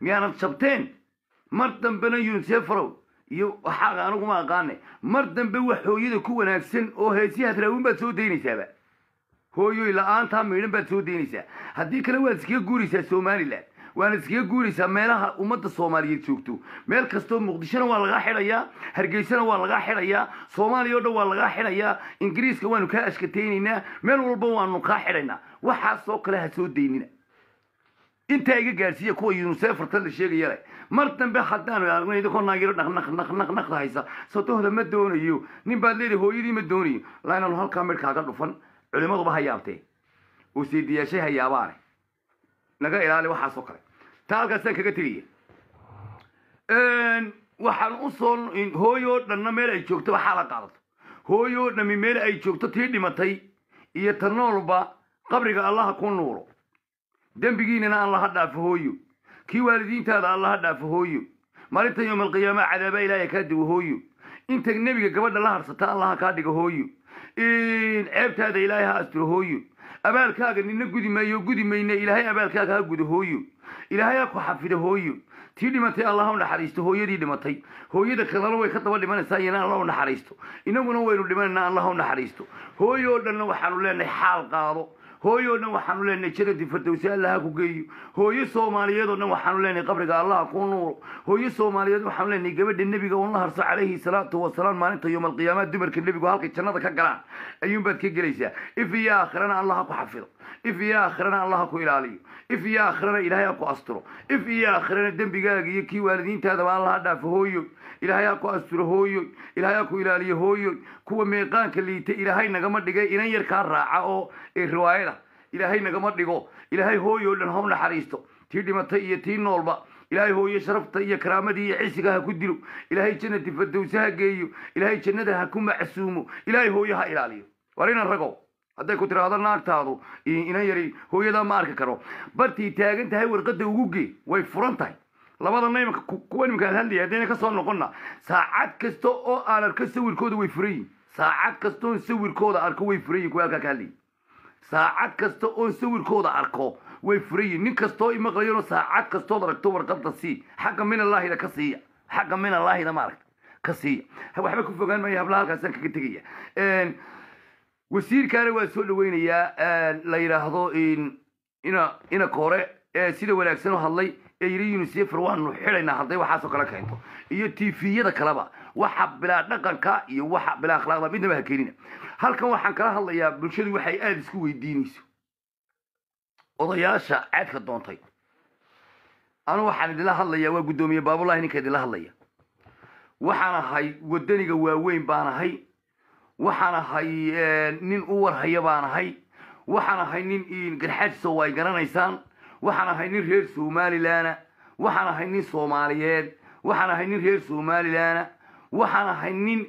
miyaanad jabteen mar dambena yunsef iyo waxaa aniguma aqaane mar dambe wax hooyada ku wanaagsan oo heesiyaad raawin baad soo daynaysaaba hooyoy la-aantaa miidhan baad soo daynaysaa haddii kale waad iskaga guuraysaa somalilan waana iskaga guuraysaa meelaha ummadda soomaaliyeed joogto meel kastoo muqdishona waa lagaa xidhayaa hargeysana waa lagaa xidhayaa soomaaliya o dhan waa lagaa xidhayaa ingiriiska waanu kaa ashkataynaynaa meel walba waanu kaa xidhaynaa waxaasoo kale ha soo daynina intaa iga gaarsiiya kuwa yunusefartan la sheegaya mar dambe haddaanu aragno idinkoo naagiro dhaqnaqnaqnaqnaqda haysa sodahda ma doonayo nin baad leedahay hooyadii ma doonayo lainanu halkaa midhkaaga dhufan culimmaduba ha yaabtee uu siidiyaashay ha yaabaane naga ilaali waxaasoo kale taa halkaasaan kaga tegaya waxaan usoo hooyoo dhanna meel ay joogtoba xaala qaadato hooyoo dhami meel ay joogto tii dhimatay iyo ta noolba qabriga allaha ku nuuro dembigiinana aan laha dhaafo hooyo kii waalidiintaada aan laha dhaafo hooyo maalinta yowmalqiyaama cadaaba ilaahay kaa diwo hooyo inta nebiga gabadha la harsata allaha kaa dhigo hooyo ceebtaada ilaahay ha asturo hooyo abaalkaaga nina gudi maayo gudi mayne ilaahay abaalkaaga ha gudo hooyo ilaahay ha ku xafido hooyo tii dhimatay allah u naxariisto hooyadii dhimatay hooyada kalena way ka daba dhimanaysaa iyana alla u naxariisto inaguna waynu dhimanaynaa allah u naxariisto hooyo oo dhanna waxaanu leenahay xaal qaado hooyoo dhan waxaanu leenahay jaradii fardowsi allah ha ku geeyo hooyo soomaaliyeed oo dhan waxaanu leenahay qabriga allah ku nuuro hooyo soomaaliyeed waxaanu leenahay gabadha nebiga uun la harso calayhi salaatu wasalaam maalinta yowma alqiyaama dumarka nebigu halkay jannada ka galaan ayuunbaad ka gelaysaa if iyo aakhirana allaha ku xafido if iyo aakhirana allaha ku ilaaliyo if iyo aakhirana ilaahay ha ku asturo if iyo aakhirana dembigaaga iyo kii waalidiintaadaba allaha dhaafo hooyoy ilaahay ha ku asturo hooyoy ilaahay ha ku ilaaliyo hooyoy kuwa meeqaanka liita ilaahay nagama dhigay inan yarkaa raaca oo ee riwaayada ilaahay nagama dhigo ilaahay hooyoo dhan ha u naxariisto tii dhimatay iyo tii noolba ilaahay hooyo sharafta iyo karaamadii iyo cisiga ha ku dilo ilaahay jannati fadowse ha geeyo ilaahay jannada ha ku macsuumo ilaahay hooyo ha ilaaliyo war inan ragow hadday ku tiraahdo naagtaadu inan yari hooyada ma arki karo bartii taagan tahay warqadda ugu gee way furan tahay labadana imanka kuwa imanka hadlaya haddayna kasoo noqonna saacad kasta oo aan arko sawirkooda way furan yihin saacad kasta oon sawirkooda arko way furan yihin kuwa ka hadlaya saacad kasta oon sawirkooda arko way furan yihin nin kastoo imaqlayano saacad kastood aragto warqadda sii xagga min allaahida ka siiya xagga min allaahida ma aragta ka siiya waxba ku fogaan maya hablaha kaga tegaya wasiirkaana waa soo dhaweynayaa la yidhaahdo ina kore sida wanaagsan u hadlay ee yidhi unisefr waanu xidaynaa hadday waxaasoo kala keento iyo t tifiyada kaleba waxa bilaa dhaqanka iyo waxa bilaa akhlaaqda midnaba ha keenina halkan waxaan kala hadlayaa bulshadu waxay aada isku weydiinayso odayaasha ceedka doontay anu waxaan idinla hadlayaa waa guddoomiye baabulahi ninka idinla hadlaya waxaan ahay wadaniga waaweyn baan ahay waxaan ahay eh, nin u warhaya baan ahay waxaan ahay nin garxaajiso ay garanaysaan waxaan ahay nin reer somalilana waxaan ahay nin soomaaliyeed waxaan ahay nin reer somalilana waxaan ahay nin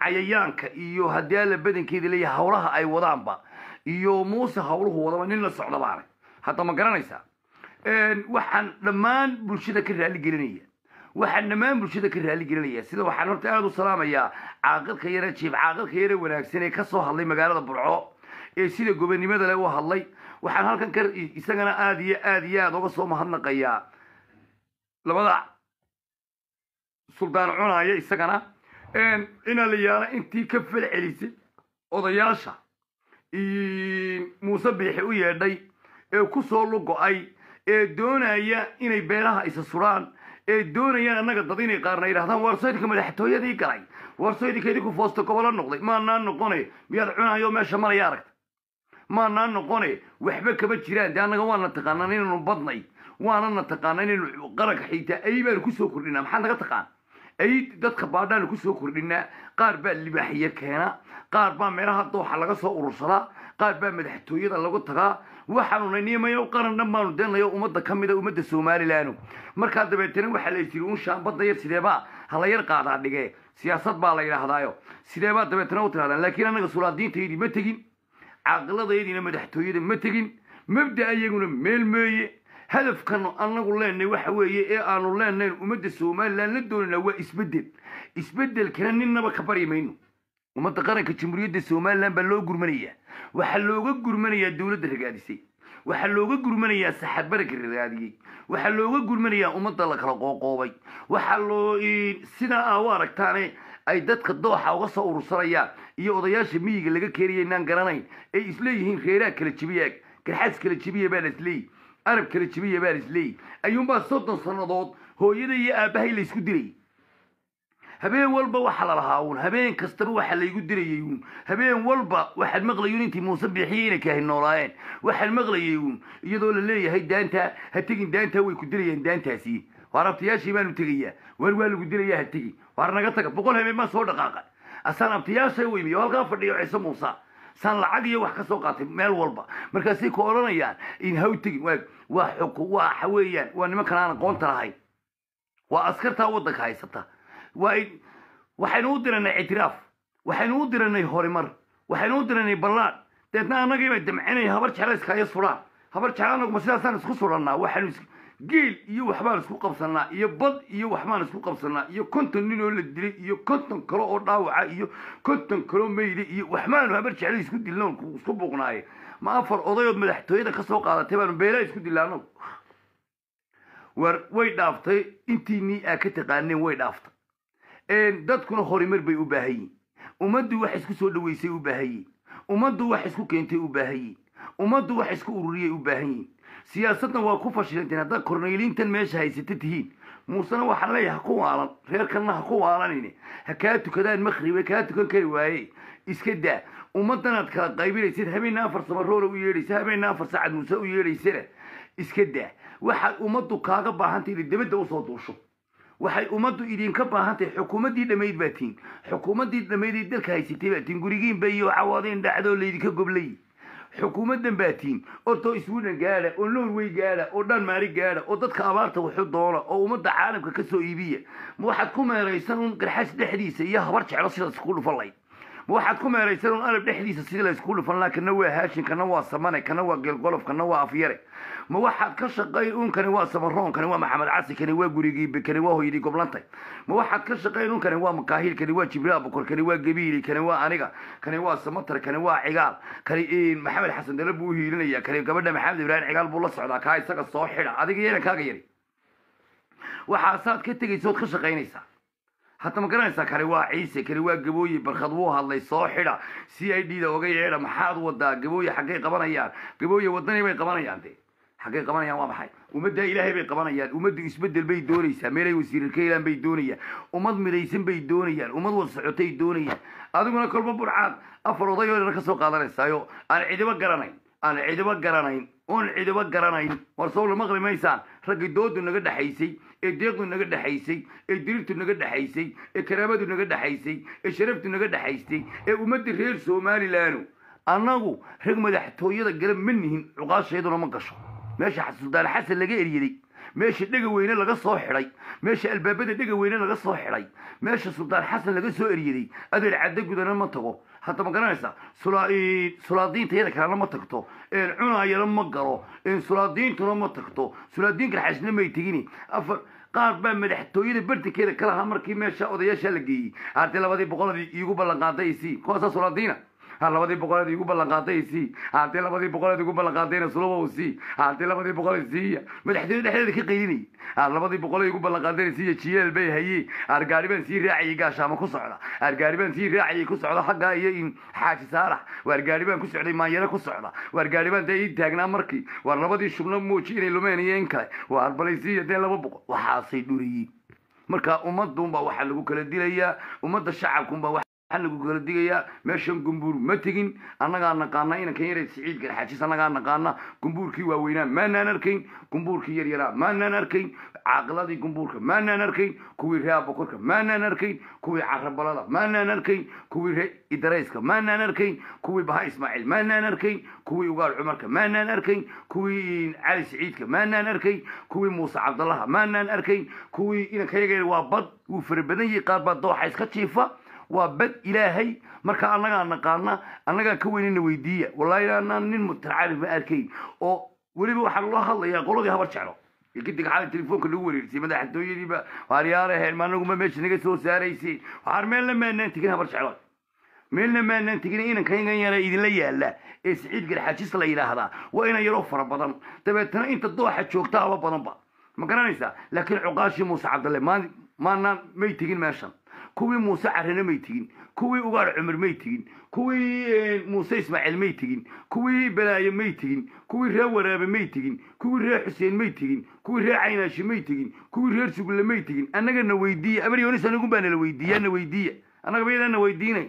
cayayaanka iyo haddii alla badankeeda leeya hawlaha ay wadaanba iyo muuse hawluhu wadaba nin la socda baanay hadda ma garanaysaa waxaan dhammaan bulshada ka raali gelinaya waxaan dhammaan bulshada ka raaligelinaya sida waxaan horta aada u salaamayaa caaqilka yare jiib caaqilka yare wanaagsan ee kasoo hadlay magaalada burco ee sida gobonimada le u hadlay waxaan halkan ka isagana aada iyo aada iyo aada uga soo mahadnaqayaa labada suldaan cunaya isagana inaaliyaana intii ka falcelisay odayaasha muuse biixi u yeedhay ee ku soo lugo'ay ee doonaya inay beelaha isa suraan ee doonayaan annaga dad inay qaarna yidhahdaan warsaydka madaxtooyadii galay warsaydka idinku foosta gobolo noqday maanaa noqone miyaad cunayo meesha malaya aragta maanaa noqone waxba kama jiraan dee annaga waana taqaanaan inaanu badnay waanana taqaanaa inaynu qaranka xitaa ay baanu kusoo kordhinaa maxaa naga taqaan ay dadka baadhaanu kusoo kordhinaa qaar baa libaaxiyo keena qaar baa meelaha dooxa laga soo urursadaa qaar baa madaxtooyada lagu tagaa waxaanu nayniimayo u qaranna maanu ummadda ka mida ummadda somalilan markaa dabeetana waxaa la yidhi uun shaambadda yar sideebaa hala yar qaadaa dhige siyaasad baa la yidhaahdaayo sideebaa dabeetana u tirahdaan laakiin annaga sulaadiintaydii ma tegin caqladaydiina madaxtooyada ma tegin mabda ayaguna meel meeye hadafkan annagu leennay waxa weeye ee aanu leennayn ummadda somalilan la doonanaa waa isbeddel isbeddelkana ninnaba ka bari mayno ummadda qaranka jamhuuriyadda somalilan baa loo gurmanayaa waxaa looga gurmanayaa dowladda ragaadisay waxaa looga gurmanayaa saxabarag ragaadiyey waxaa looga gurmanayaa ummadda la kala qooqoobay waxaa loo sida aa u aragtaane ay dadka dooxa uga soo urursanayaan iyo odayaasha miyiga laga keenaya inaan garanayn ay isleeyihiin reeraha kala jibiyaag garxaas kala jibiya baa la arab kala jibiya baa la ayuunbaa soddon sannadood hooyada iyo aabbahay la diray habeen walba waxa lalahaa uun habeen kastaba waxa laygu dirayay uun habeen walba waxaad maqlayun intii muuse bixiyey inay kaahin noolaayeen waxaad maqlayay uun iyadoo la leeyahay daantaa ha tegin daanta way ku dirayeen daantaasi waar abtayaashii baanu tegayaa war waa lagu dirayaa ha tegin waar naga taga boqol habeen baan soo dhaqaaqa asaan abtayaasha weymiyo halkaa fadhiyo ciise muuse saan lacag iyo wax ka soo qaatay meel walba markaasay ku odhanayaan in haw tegin waag waa xuk waa waxa weeyaan waa nimankan aan aqoonta lahayn waa askartaa waddanka haysata waxaynu u diranay ictiraaf waxaynu u diranay horimar waxaynu u diranay ballaan deedna annagiibay damcinaya habar jecla is suraan habar jecel annaguma sidaasaan isku surannaa waxaanu geel iyo waxbaan isku qabsannaa iyo bad iyo waxbaan isku qabsannaa iyo konton nin oo la dilay iyo konton kale oo dhaawaca iyo konton kaleo meyda iyo waxbaanu habar jeclay isku dilno isku buuqnaaye ma afar odayood madaxtooyada ka soo qaadatay baanu beelaha isku dilaano war way dhaaftay intii aa ka taqaaneen way dhaaftay dadkuna horimar bay u baahayiin ummaddu wax isku soo dhaweysay u baahayiin ummaddu wax isku keentay u baahayiin ummaddu wax isku ururiyay u baahan yiin siyaasadna waa ku fashilanteen haddaad kornayliintan meesha haysata tihiin muusena waxaa leeyahay ha ku waalan reerkanna ha ku waalanine ha kaa tukadaan makhribe kaa tukan kari waaye iska daa ummaddanaad kala qaybinaysad habeenna afar sabaroola u yeedhaysa habeenna afar sacad muuse u yeedhaysana iska daa waxaad ummaddu kaaga baahantay inay dabadda usoo duusho waxay ummaddu idinka baahantahay xukuumaddii dhammayd baa tihiin xukuumaddii dhammaydee dalka haysatay baa tihiin gurigiin bayo cawoodeen dhacdoo laydinka goblay xukuumaddan baa tihiin oo too sweden gaadha oo norway gaadha oo dhanmaari gaadha oo dadka abaarta waxu doola oo ummadda caalamka ka soo iibiya ma waxaad ku meeraysan un qarxash dhexdiisa iyo habar jeclo sida isku dhufan ma waxaad ku meeraysan un alab dhexdiisa sida la isku dhufan laha kana waa haashin kana waa samane kana waa geelgolof kana waa afyare ma waxaad ka shaqayn unkani waa kani waa maxamed casi kani waa gurigii kani waa hoydii goblantay ma waxaad ka shaqayn unkani waa makaahil kani waa jibriil bukor kani waa gabiili kani waa aniga kani waa samatar kani waa cigaal kani maxamed xasan dala buu uhiilinaya kani gabadha maxamed ibraahim cigaal buu la socdaa kaa isaga soo xidha adiga iyo kaaga yari waxaasaad ka tegaysa ood ka shaqaynaysaa hadda ma garanaysaa kani waa ciise kani waa gabooye barkhad wuu hadlay soo xidha c i d da oga yeedha maxaad wadaa gabooye xaggay qabanayaan gabooye wadani bay qabanayaan dee xaggee qabanayaan waa maxay ummaddaa ilaahay bay qabanayaan ummaddu isbeddel bay doonaysaa meelay wasiirar ka helaan bay doonayaan ummad midaysan bay doonayaan ummad wad doonayaan adiguna kolba burcaad afar oday oo ka soo qaadanaysaayo aan cidibo garanayn aan cidibo garanayn oon cidibo garanayn war sowla maqli maysaan raggi doodu naga dhexaysay ee deeqdu naga dhexaysay ee diriirtu naga dhexaysay ee karaamadu naga dhexaysay ee sharaftu naga dhexaystay ee ummaddii reer somalilanu annagu rag madaxtooyada gala ma nihin cuqaashayduna ma gasho meesha sultaan xasan laga eryaday meesha dhega weyne laga soo xidhay meesha albaabada dhega weyne laga soo xidhay meesha sultaan xasan laga soo eryaday adeer cadda gudana ma tago hadda ma garanaysa sulaadiintayada kalena ma tagto cunaayana ma galo sulaadiintuna ma tagto sulaadiin karxashna may tegin afar qaar baa madaxtooyada bartankeeda kalahaa markii meesha odayaasha la geeyey haddii labadii boqoladii iigu ballan qaaday isii kuwaasaa sulaadiina labadii boqoleed igu ballanqaaday sii haddii labadii boqoleed igu ballanqaadayna suluba sii haddii labadii boqoleed siiya madaxtooyada dhexdeeda ka qaylinay labadii boqoleed igu ballanqaadayna siiya jiyaal bay hayee argaari baan sii raacayay gaashaamo ku socda argaari baan sii raacayay ku socda xaggaa iyo xaaji saalax waargaari baan ku socday maanyare ku socda waargaari baan dee ii taagnaa markii war labadii shubno mooji inay lumeen iyo in kale waar balay siiya dee laba boqol waxaasay dhuriyeen marka ummadunbaa waxaa lagu kala dilayaa ummadda shacabkunbaa waxaa lagu kala digayaa meeshan gumbuur ma tegin annagaa naqaana inankan yare siciid garxaajis annagaa naqaana gumbuurkii waaweynaa maanaan arkayn gumbuurkii yaryaraa maanaan arkayn caaqiladii gumbuurka maanaan arkayn kuwii ree abokorka maanaan arkayn kuwii carabalada maanaan arkayn kuwii ree idarayska maanaan arkayn kuwii baha ismaaciil maanaan arkayn kuwii ugaal cumarka maanaan arkayn kuwii cali siciidka maanaan arkayn kuwii muuse cabdallaha maanaan arkayn kuwii inankan waa bad wuu fara badan yahay qaar baa dooxa iska jiifa waa bad ilaahay marka anagaa naqaana annagaa ka weynina weydiiya wallaahi nin mutacaalif ma arkayn oo weliba waxaa loo hadlayaa qoladii habar jeclo kadib xalay telefoonka lagu wareegsay madaxtooyadiiba waaryaarahe maanaguma meesha naga soo saaraysay waxaan meelna maanaan tegin habar jeclo meelna maanaan tegin inankaygan yara idinla yaala ee siciid garxajis la yidhaahdaa waa inaan yaroo fara badan dabeetana inta dooxa joogta haba badanba ma garanaysaa laakiin cuqaashii muuse cabdalle maanaan may tegin meeshan kuwii muuse carane may tegin kuwii ugaar cumar may tegin kuwii eh, muuse ismaaciil may tegin kuwii balaaye may tegin kuwii reer waraabe may tegin kuwii reer xuseen may tegin kuwii reer caynaashi may tegin kuwii reer sugulle may tegin annagana weydiiya amar yonis anigu baa nala weydiiya na weydiiya annaga bayadaana weydiinay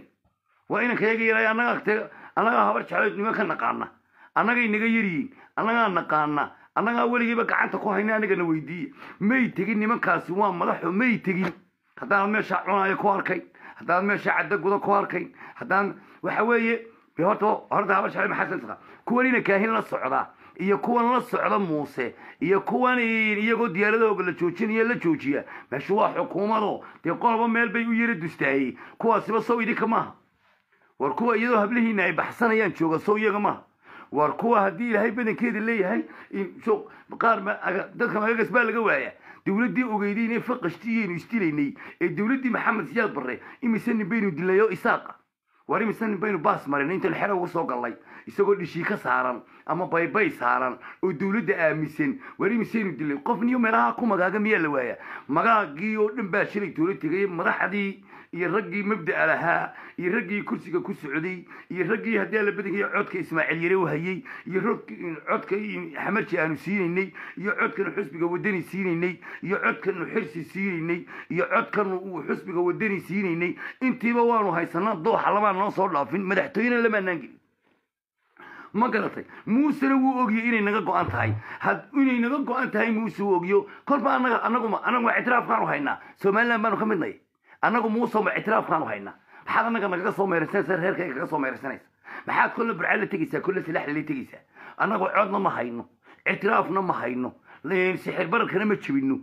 waa inanka yaga yaray annaga annagaa habar jecloyd nimanka naqaana annagay naga yaryihiin annagaa naqaana annagaa weligiiba gacanta ku hayna annagana weydiiya may tegin nimankaasi waa madaxo may tegin haddaanan meesha cunayo ku arkay haddaanan meesha cadda guda ku arkay haddaan waxa weeye horta horta haba shaciib xasan kuwanina kaahin la socda iyo kuwan la socda muuse iyo kuwan iyagoo diyaaradahooga la joojinaya la joojiya meeshu waa xukuumado dee qolba meel bay u yara dustaayey kuwaasiba sow idinka maaha war kuwa iyadoo hablihiina ay baxsanayaan jooga sow iyaga maaha war kuwa haddii ilaahay badankeeda leeyahay qaar dadka magagas baa laga waaya dowladdii ogeyday inay faqashtiiyaynu isdilaynay ee dowladdii maxamed siyaad barre imise nin baynu dilay oo isaaqa war imise nin baynu baas marin intan xero uga soo gallay isagoo dhishii ka saaran ama baybay saaran oo dowladda aaminsan war imiseynu dilay qof niyo meelaha ku magaaga miyaa la waayaa magaagii oo dhan baa shilay dowla tegay madaxdii iyo raggii mabda'a lahaa iyo raggii kursiga ku socday iyo raggii haddii alla badankaya codka ismaaciil yare u hayey iyo codka xamarji aanu siinaynay iyo codkanu xusbiga wadani siinaynay iyo codkanu xirsi siinaynay iyo codkanu uu xusbiga wadani siinaynay intiiba waanu haysanaa dooxa lamaan noo soo dhaafin madaxtooyana lamaanaan gelin ma garatay muusena wuu ogyo inay naga go-an tahay inay naga go-an tahay muuse u ogyo kolba anaga anaguma anaguma ictiraafkaanu haynaa somalilan baanu ka midnay anagu ma ictiraafkaanu haynaa maxaad anaga nagaga soo meeraysanaysaa reerkayga kaga soo meeraysanaysaa maxaad kulla burca la tegaysaa kolle silax lala tegaysaa annagu codna ma hayno ictiraafna ma hayno sixir bararkana ma jebino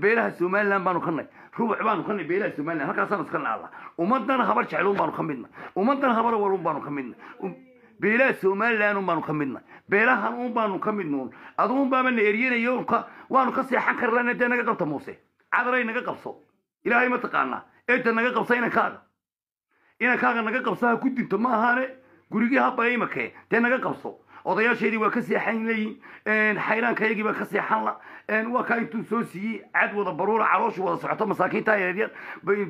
beelaha somalilan baanu ka nahay rubuc baanu ka nahay beelaha somalilan halkaasaanu iska naalla ummadana habar jecluun baanu ka midna ummadana habar waluun baanu ka midna um, beelaha somaliland un baanu ka midna beelahan un baanu ka midnuun aduun baaba na eryanaya waanu ka seexan karlana dee naga qabta muuse cadaray naga qabso ilaahay ma taqaanaa eeta naga qabsa inankaaga inankaaga naga qabsa ha ku dinto ma ahaane gurigii habaymakee dee naga qabso odayaashaydii waa ka seexan leeyiin xayraankaygii baa ka seexan waa kaa intuu soo siiyey cad wada baruura calooshu wada socoto masaakiinta yaryar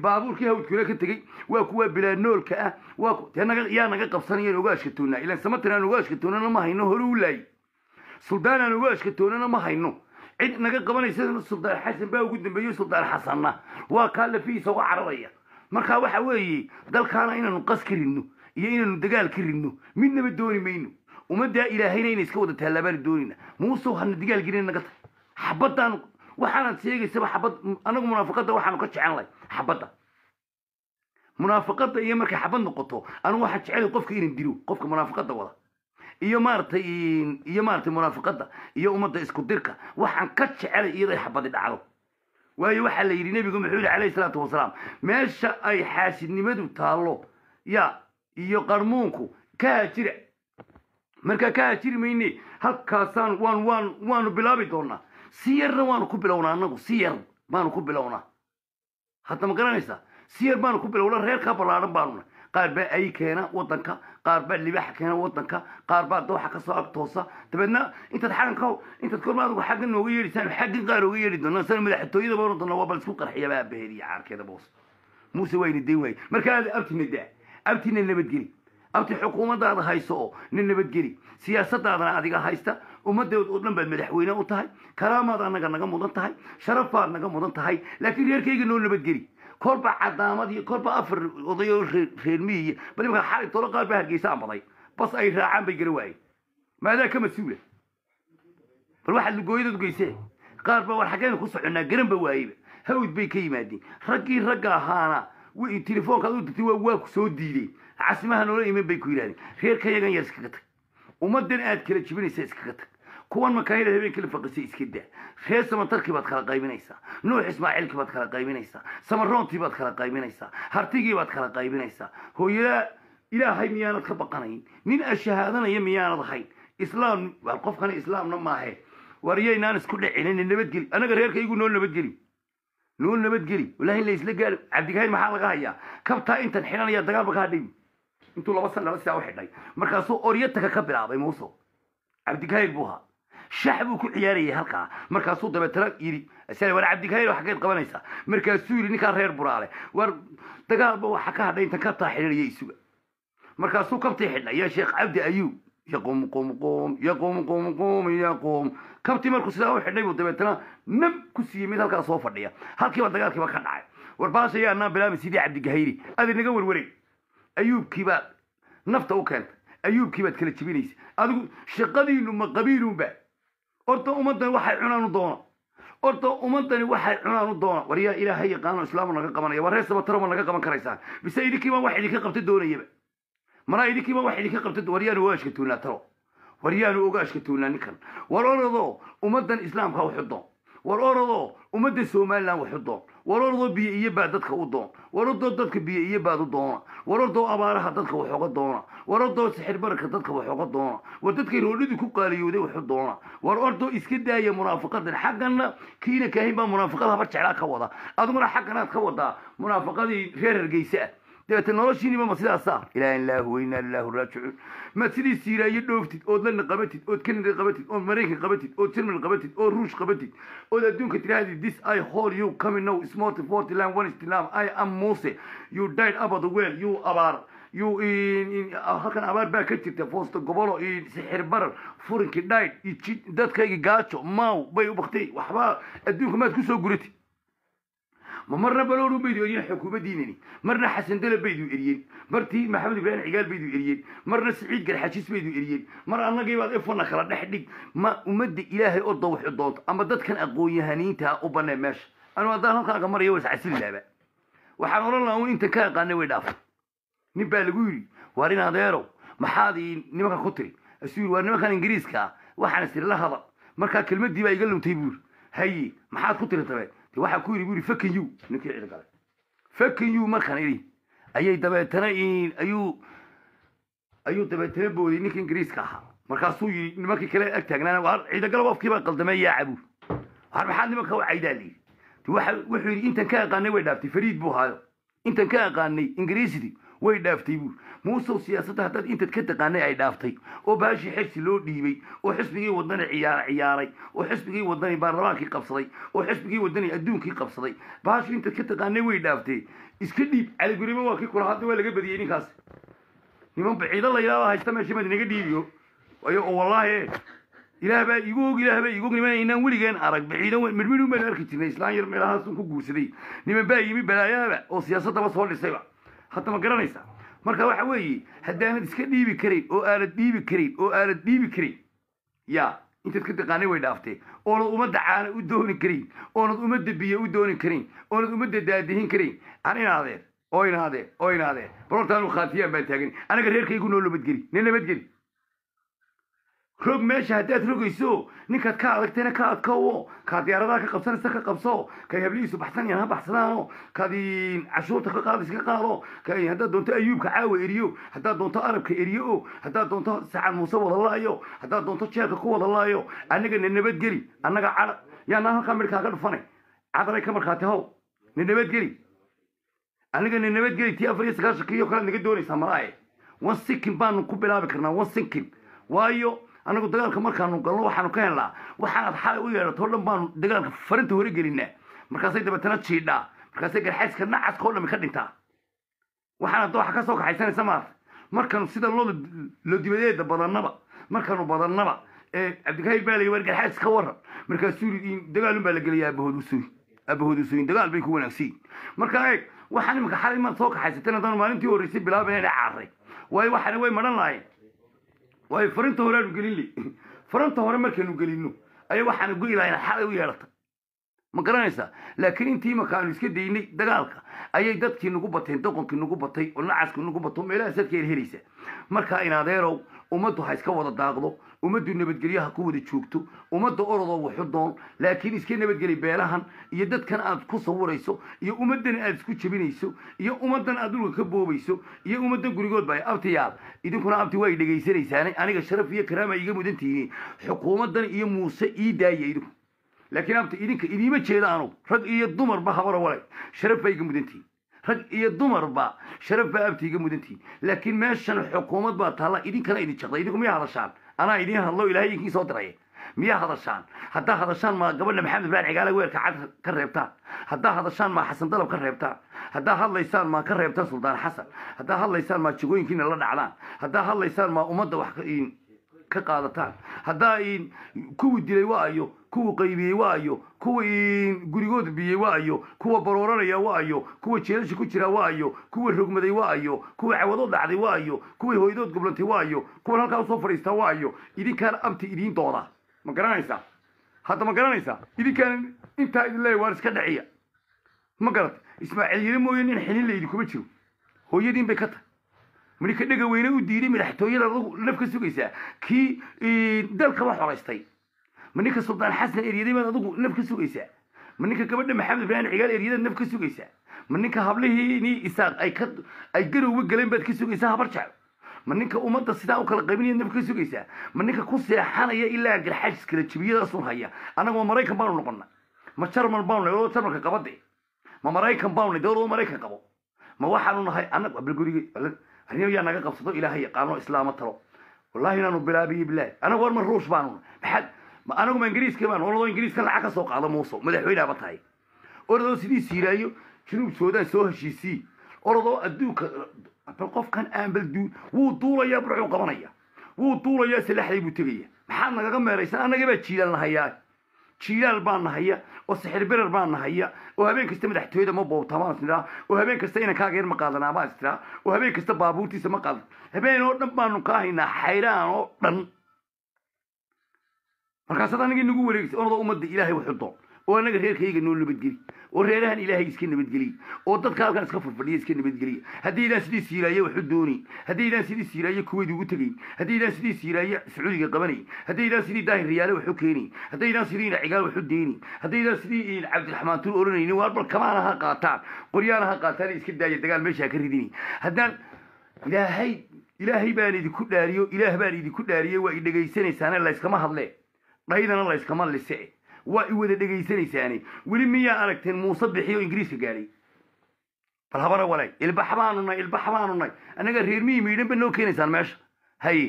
baabuurkii hawdkule ka tegey waa kuwa bilaanoolka ah waa dee naga yaa naga qabsanayaan uga ashkatoonaa ilaan samatir aan ashkatoonana ma hayno hore laayi suldaan aan ashkatoonana ma hayno cid naga qabanaysana suldaan xasan baa ugu dambeeye suldaan xasanna waa kaa lafihiisa uga cararaya markaa waxa weeye dalkaana inaanu qas ka ridno iyo inaanu dagaal ka ridno midnaba dooni mayno ummaddaa ilaahayna inay iska wada taallaabaan doonayna muusow hadna dagaal gelin naga tahy xabaddaanu waxaanaad sheegaysaba xabad anagu munaafaqadda waxaanu ka jecelnay xabadda munaafaqadda iyo markay xabad noqoto anigu waxaan jecelay qofka inaan dilo qofka munaafaqadda wada iyo maaratay iyo maaratay munaafiqada iyo ummadda isku dirka waxaan ka jecelay iyada xabadi dhacdo waayo waxaa la yidhi nebigu muxuu yihi calayhi salaatu wasalaam meesha ay xaasidnimadu taallo ya iyo qarmuunku ka haajira markaa ka haajiri mayne halkaasaan waan waan waanu bilaabi doonaa si yarna waanu ku bilownaa annagu si yar baanu ku bilownaa hadda ma garanaysaa si yar baanu ku bilownaa reerkaa ballaadhan baanuna qaar baa ay keena waddanka qaar baa libaaxa keena wadanka qaar baa dooxa kasoo agtoosa dabeedna intaad xaganka intaad korma adigu xaggan nooga yeedhisaan xaggan qaar ooga yeedhi doonaan sana madaxtooyada booran doona waa bal isku qarxiyaba aabaheliya caarkeeda boos muuse wayna deyn waaye markaa abtina daa abtina nabadgeli abti xukuumadaada hayso oo na nabadgeli siyaasadaadana adiga haysta ummadeed oo dhan baad madaxweyne u tahay karaamaad anaga naga mudan tahay sharaf baad naga mudan tahay laakiin reerkayga noo nabadgeli korba cadaamadii korba afar odayoo reermihiy bal imaka xalay tolo qaar baa hargeysaan baday bas ay raacaan bay gara waaye maadaa ka mas-uula bal waxaad lugooyadood geysee qaar ba war xaggeen ku soconnaa garanba waayeyba hawd bay ka yimaadeen raggii ragga ahaana telefoonkaad u dirtay waa ku soo diideen casimaha noola iman bay ku yidhahdeen reerka yagan yar iskaga tag ummaddan aad kala jibinaysa iskaga tag kuwan makaahida habeenkii la faqisay iska reer samatarkii baad kala qaybinaysaa nuux ismaaciilkii baad kala qaybinaysaa samaroontii baad kala qaybinaysaa hartigii baad kala qaybinaysaa hooyadaa ilaahay miyaanad ka baqanayn nin a shahaadanaya miyaanad ahayn islaam war islaamna maahe war yaynaan isku dhicinin nabadgeli anaga reerkaygu noo nabadgeli noo nabadgeli walahi in la isla gaalo cabdigahayn maxaa laga hayaa kabtaa intan xidhanaya dagaalba kaa dhibi intuu laba san laba saa u xidhay markaasuu oryataka ka bilaabay muuso cabdigahayn buu ahaa shax buu ku ciyaarayay halkaa markaasuu dabeetana yidhi war cabdikareer waa xageed qabanaysaa markaasuu yidhi ninkaa reer buraale war dagaalba waxa ka hadhay intan kabtaa xidhiiriya isuga markaasuu kabtii xidhnay ya sheekh cabdi ayuub yaqum qum qum yaqum qum qum yaqum kabtii markuu sidaa u xidhnay buu dabeetana nab ku siiyey mid halkaa soo fadhiya halkiiba dagaalkiiba ka dhacay war baashayaa annaa bilaami sidii cabdigahayri adi naga warwaray ayuubkiibaad nafta u keenta ayuubkiibaad kala jebinaysa adigu shaqadiinu ma qabiiluunba horta ummaddani waxay cunaan u doona horta ummadani waxay cunaan u doona waryaa yaa ilaahay yaqaano islaamu naga qabanaya war reesaba taroba naga qaban karaysaan bise idinkiiba wax idinka qabta doonayaba manaa idinkiiba wax idinka qabta war ogaashka tuunnaa taro war ogaashka tuunnaa ninkan war oradoo ummaddan islaamka wax u doon war orodoo ummadda somalilan waxu doon war orodoo biyo iyo baad dadka u doon war ordoo dadka biyo iyo baad u doona war ordoo abaaraha dadka wax oga doona war ordo sixir dadka wax doona war dadkay roodhidii ku qaaliyooday waxu doona war ordoo iska daaya munaafaqadan xaggana kiina kahin baa munaafiqada habar jeclaa ka wada adiguna xagganaad ka wadaa munaafaqadii reer hargeysa ah dabeete noloshiiniba ma sidaasa ilaa in laa huweyna ilaahu raajicuun maad sidii siiraaye dhooftid ood london qabatid ood kanada qabatid ood maraykan qabatid ood jerman qabatid ood ruush qabatid ood adduunka tirahdid this i hall you coming now small forty line one islam i am muse you died about the well you abaar you ah, halkan abaar baa ka jirta foosta gobolo iyo sixir barar furinkii dhayd iyo dadkaygii gaajo maw bay u baktay waxbaa adduunka maad ku soo guratid ma marna baloolu baydu eryeen xukuumaddiinani marna xasandala baydu eryeen martii maxamed ibraahim cigaal baydu eryeen marna siciid garxajiis baydu eryeen mar annagaybaad efana kala dhex dhig ma ummadda ilaahay oo dawaxu doonto ama dadkan aqoon-yahaniintaa u bannee meesha anuu haddaan halkaaga maraya was laaba waxaan odhan lahaa un intan ka aqaanay way dhaafa nin baa lagu yidhi waar adeerow maxaad nimankan ku tiri asuu yidhi waa nimankan ingiriiska ah waxaan isiri la hadal markaa kelmaddii baa iga lumtay buuri haye maxaad ku tiri tabe waxaa ku yidhi bu yidhi fakiyu ninkii cid galay fakiyu markaan idhi ayay dabeetana ayuu ayuu dabeetana booday ninka ingiriiska ahaa markaasuu yidhi nimankii kale ag taagnaana ciidagalo qofkiibaa qaldamee yaaca bu waar maxaad nimanka u caydaa liyi wuxuu yidhi intan ka aqaanay way dhaaftay fariid buu haayo intan ka aqaanay ingiriisidii way dhaaftay buur muusow siyaasadda haddaad intaad ka taqaanay ay dhaaftay oo baashii xegsi loo dhiibay oo xisbigii waddani ciyaar ciyaaray oo xisbigii waddani baarlamaankii qabsaday oo xisbigii waddani adduunkii qabsaday baashii intaad ka taqaanay way dhaaftee iska dhiib caliguriimo waa kii kula hadda waa laga badiyey ninkaas niman baciido la haysta meesha mad inaga dhiibiyo ayo wallaahi ilaah baa igu og ilaah baa igu og niman aynaan weligeen arag baciido midmidhun baan arki jirnay islaan yar meelahaasun ku guursaday niman baa yimi balaayaaba oo siyaasaddaba soo dhisayba haddama garanaysa marka waxa weeye haddaanad iska dhiibi karayn oo aanad dhiibi karayn oo aanad dhiibi karayn yaa intaad ka taqaanay way dhaaftee oonad ummadda caana u dooni karayn oonad ummadda biyo u dooni karayn oonad ummadda daadihin karayn an inaadeen oo inaadeen oo inaadeen barortaanu khaatiyaan baan taagan anaga reerkaygu noo nabadgeli ne nabadgeli roog meesha haddaad rogayso ninkaad ka adagtayna ka adkowo kaad diyaaradaha ka qabsanaysa ka qabso kay hablihiisu baxsanayaan ha baxsanaano kaad cashuurta ka qaadaysa ka qaado haddaad doonto ayuubka caawa eriyo haddaad doonto arabka eriyo o haddaad doonto saca muuse wadalaayo haddaad doonto jeelka ku wadalaayo annagana nabadgeli annaga cadar yaanaa halkaa midhkaaga dhufanay cadaray ka markhaati how na nabadgeli annagana nabadgeli tii afar iyo sagaashan kiyo kale naga doonaysaa malaaye one sinkin baanu ku bilaabi karnaa one sinkin waayo anagu dagaalka markaanu galno waxaanu ka helnaa waxaanaad xalay u yeedhato o dhan baanu dagaalka farinta hore gelinaa markaasay dabeetana jiidhaa markaasay garxayska nacaska o dhami ka dhintaa waxaana dooxa kasoo soo kaxaysanaysa maarta markaanu sida looda lodibadeeda badannaba markaanu badannaba cabdikaadir baa layi garxays ka waran markaa suuri dagaalun baa la geliya abahoodusuuri abahoodusuuyin dagaal bay ku wanaagsan markaa eeg waxaan iminka xalay mar soo kaxaysatay haddaan maalintii horreysay bilaaba inayna caaray waayo waxaana way maran lahayn waayo farinta hore aanu gelin le faranta hore markaynu gelino ayay waxaanu go'i laha xalay u yeelata ma garanaysaa laakiin intii imaka aanu iska daynay dagaalka ayay dadkii nagu bateen doqonkii nagu batay oo nacaskii nagu bato meelaha sadkeed helaysa markaa inaadeerow ummaddu ha iska wada daaqdo ummaddu nabadgelyaha ku wada joogto ummadda orodoo wuxu waxudoon laakiin iska nabadgeli beelahan iyo dadkan aad ku sawirayso iyo ummaddan aad isku jabinayso iyo ummaddan aad dhulka ka boobayso iyo ummaddan gurigoodba ay abtiyaab idinkuna abti waa y aniga sharaf iyo karaama iga mudantihiin tihiin xukuumaddan iyo muuse ii daaya idinku laakiin abti idinka idiima jeeda anu rag iyo dumarba habara walay sharaf baa iga mudan rag iyo dumarba sharaf baa abti iga mudantihiin laakiin meeshan xukuumad baa taalla idinkana idin jaqday idinku miya hadashaan anaa idiin hadlo ilaahay idiin soo diray miyaa hadashaan haddaa hadashaan maa gabadha maxamed baan cigaala weerka cad ka reebtaan haddaa hadashaan maa xasan dalab ka reebtaan haddaa hadlaysaan maa ka reebtaan suldaan xasan haddaa hadlaysaan maa jagooyinkiina la dhacdaan haddaa hadlaysaan maa ummadda wax ka qaadataan haddaa in kuwii dilay waa ayo kuwa qaybiyey waayo kuwa gurigood biyey waayo kuwa barooranaya waayo kuwa jeelasha ku jira waayo kuwa rogmaday waayo kuwa cawadood dhacday waayo kuwa hooyadood goblantay waayo kuwan halkaa usoo fadhiista waayo idinkaan abti idiin dooda ma garanaysaa hadda ma garanaysaa idinkaan intaa idin waan iska dhaciya ma garata ismaaciil yare mooye nin xilin la idinkuma jiro hooyadiin bay ka tahay marika dhega weyne u diiday madaxtooyada nafka sugaysaa kii dalkaba xoraystay ma ninka suldaan xasan eryaday baad adigu naf ka sugaysaa ma ninka gabadha maxamed ibraahim cigaal eryadaad naf ka sugaysaa ma ninka hablihiini isaaq ay ka ay garowga galeen baad ka sugaysaa habar ma ninka ummadda sidaa u kala qaybinaya naf ka sugaysaa ma ninka ku seexanaya ilaa garxaajis kala haya annagoo maraykan baanu noqonna ma jarman baanu nahay oo jarmanka qabade ma maraykan baanu nahay dowladda maraykan qabo ma waxaanu nahay annagu abalgurige arrin naga qabsado ilaahay yaqaano islaama talo wallaahi inaanu bilaabiyo bilaahi annagu war ma ruush baanu nahay maxaad ma aniguma ingiriiska baan olado ingiriiska lacag ka soo qaado muuso madaxweyneaba tahay oradoo sidii siiraayo junuub suudaan soo heshiisii oradoo adduunka bal qofkan aan bal wuu duulayaa burcuu qabanaya wuu duulayaa salaxday buu tegaya maxaad nagaga meeraysa annaga baa jiilaal nahayaa jiilaal baan nahaya oo sixir birar baan nahaya oo habeen kasta madaxtooyada ma boobtaa baan isnidhaa oo habeen kasta inankaaga yar ma qaadanaa baan isnidhaa oo habeen kasta baabuurtiisa ma qaadan habeen oo dhan baanu kaa haynaa xayraan oo dhan markaasaad anagii nagu wareegsa onadoo ummadda ilaahay waxu oo annaga reerkayga noo nabadgeliy oo reerahan ilaahay iska nabadgeliya oo dadka halkaan iska furfadhiya iska nabadgeliya haddaydaan sidii yiilaaye waxu doonay haddaydaan sidii yiilaaye kuweyd ugu tegayn haddaydaan sidii yiilaaye sacuudiga qabanay haddaydaan sidii daahir riyaale waxu keenay haddaydaan sidii cigaal waxu deynay haddaydaan sidii cabdiraxmaan tuur odhanaynin waar bal kamaana ha qaataan qoryaana ha qaataan iska daaya dagaal meeshaa ha ka ridinay haddaan ilaahay ilaahay baan idinku dhaariyo ilaah baan idinku dhaariyey waa idhegaysanaysaana layskama hadleen dhaydana layskama lisici waa i wada dhegaysanaysaani weli miyaa aragteen muuse bixiyo ingiriiska gaaday bal habara walaay ilbax baanu nay ilbax baanu nay annaga reer miyi miidhan noo keenaysaan meesha haye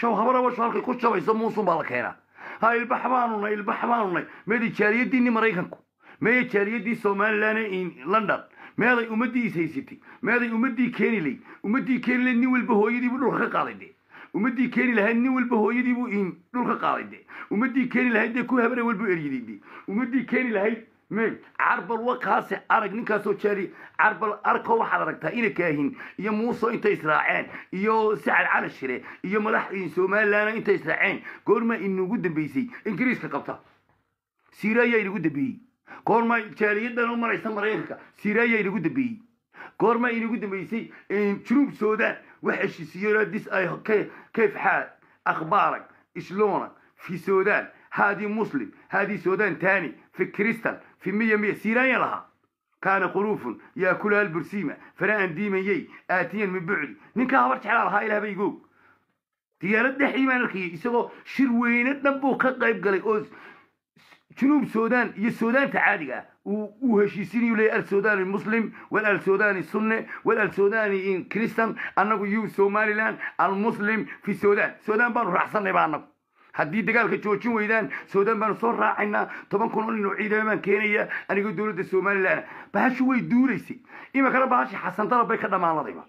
shaw habara halkay ku jabayso muusun baa la keenaa ha ilbax baanu nay ilbax baanu nay meed jaaliyadiinni maraykanku meeya jaaliyaddii somalilan london meeday ummaddiiis haysatay meeday ummaddii keniley ummaddii keniley nin walba hooyadiibu dhulka ka qaaday dee umadii keeni lahayd nin walba hooyadii buu ihin dhulka qaaday de ummadii keeni lahayd dee ku habare walbuu eryaday de ummadii keeni lahayd me carbal kaase arag ninkaasoo jaari carbal arkoo waxaad aragtaa ina kaahin iyo muuso intay israaceen iyo sacad calashire iyo madax somalilan intay israaceen goormaa inagu dambeysay ingiriiska qabta siraayaa inagu dambeeyey goormaa jaaliyadan u maraysa maraykanka siira inagu dambeeyey goormaa inagu dambeysay eh, junub sudan واحد يسير ديس أيه كيف كيف حال أخبارك شلونك في السودان هذه مسلم هذه سودان تاني في كريستال في مية مية سيران لها كان قروف يأكلها البرسيمة فلان ديميي آتيا من بعد نكا هبرت على هاي لها بيقوك ديارة دحيمان الكي يسوى شروينة نبو كقايب قلي أوز junuub sudan iyo sudaanka caadiga ah uu heshiisinayu leeyahy alsudani muslim walalsudani sunne walalsudani in christan annagu u somaliland almuslim fi sudan sudan baanu raacsanay ba annagu haddii dagaalka joojin weydaan sudan baanu soo raacaynaa toban kun oo inuu ciidamamaan keenaya anigoo dowladda somaliland bahashu way duulaysay iminkana bahashi xasandalab bay ka dhammaanladayba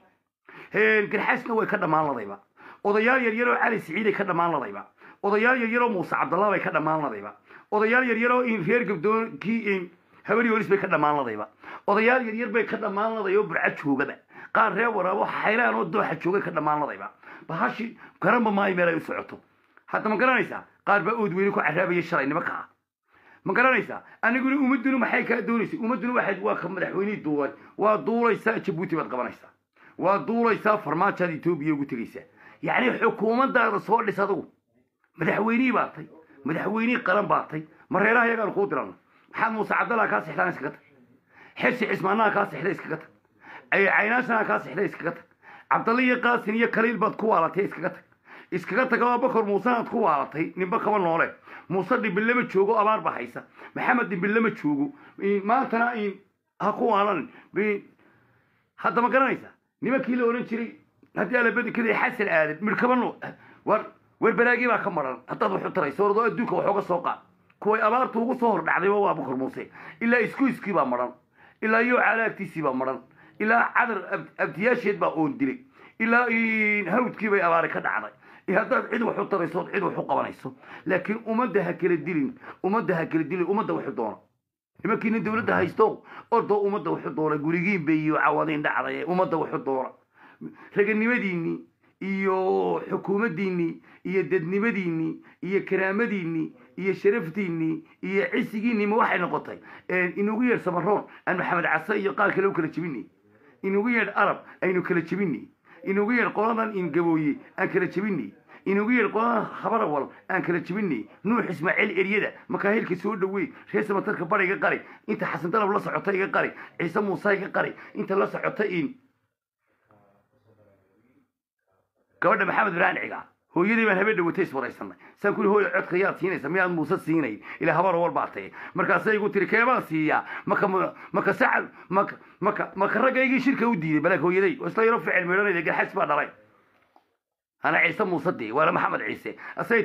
garxaasna way ka dhammaanladayba odayaal yaryaroo cali siciiday ka dhammaanladayba odayaal yaryaroo muuse cabdallah bay ka dhammaanladayba odayaal yaryaroo in reer gabdoon ki habari olis bay ka dhammaan odayaal yaryar bay ka dhammaan laday oo burca joogaba qaar reer waraabo xaylaan oo dooxa jooga ka dhammaanladayba bahashi garanba maayo meel ay u socoto hadda ma garanaysaa qaar baa ood weyne ku caraabaya shalay nimanka ah ma garanaysaa aniguna ummaduna maxay kaa doonaysa ummaduna waxayd waa ka madaxweynihii duulay waa duulaysaa jabuuti baad qabanaysaa waa duulaysaa farmaajaad etoobiya ugu tegaysaa yacnii xukuumaddaada soo dhis adugu madaxweynihii baatay madaxweynihii qalan baatay ma reeraha iyagaan kuu dirana maxaad muuse cabdalaa kaa sixdaan iskaga tag xeshi cismaanaha kaa sixda iskaga tag caynaashanaha kaa sixda iskaga tag cabdalle iyo qaasin iyo kaliil baad ku waalatay iskaga tag iskaga tag oo abakor muusenaad ku waalatay ninba kaba noole muuse dhibilama joogo abaar baa haysa maxamed dhibilama joogo maantana ha ku waalan haddama garanaysa nimankii la odhan jiray haddii alabadi kada xasan aadan midh kaba eh, wer baraagii baa ka maran haddaad waxu tarayso ordo adduunka waxooga soo qaad kuway abaartu ugu soo hordhacdayba waa bukur muuse ilaa iskuiskii baa maran ilaa iyo caalaagtiisii baa maran ilaa cadar abdiyaasheed baa oon dilay ilaa hawdkii bay abaari ka dhacday haddaad cid waxu taraysood cid waxu qabanayso laakiin ummadda ha kala dilin ummadda ha kala dilin ummadda waxu doona imankiina dawladda haysto ordoo ummadda waxu doona gurigiin bay iyo cawadeen dhacday ummadda waxu doona raganimadiinii iyo xukuumaddiinnii iyo dadnimadiinnii iyo karaamadiinnii iyo sharafdiinnii iyo cisigiinnii ma waxay noqotay inugu yeedh samaroon aan maxamed case iyo qaar kale u kala jebini inugu yeedh arab aynu kala jebini inugu yeedh qoladan ingabooye aan kala jebini inugu yeedh qoladan habarawal aan kala jebini nuux ismaaciil eryada makaahilka soo dhowey reer samatarka bariga iga qari inta xasan dalab la socota iga qari ciise muuse iga qari inta la socota in gabadha maxamed baraaniciga hooyadii baan habeen dhawatay iswaraysanay saan kuli hooyo codka yaad siinaysa miyaad muuse siinay ilaa habaro walbaa tahay markaasay igu tiri keebaan siiyaa maka maka sacad maka maka maka raggaygii shirka u diiday balaag hooyaday oo isla yaro ficil meedhanayda garxas baa dhalay ana ciise muuse dii waana maxamed ciise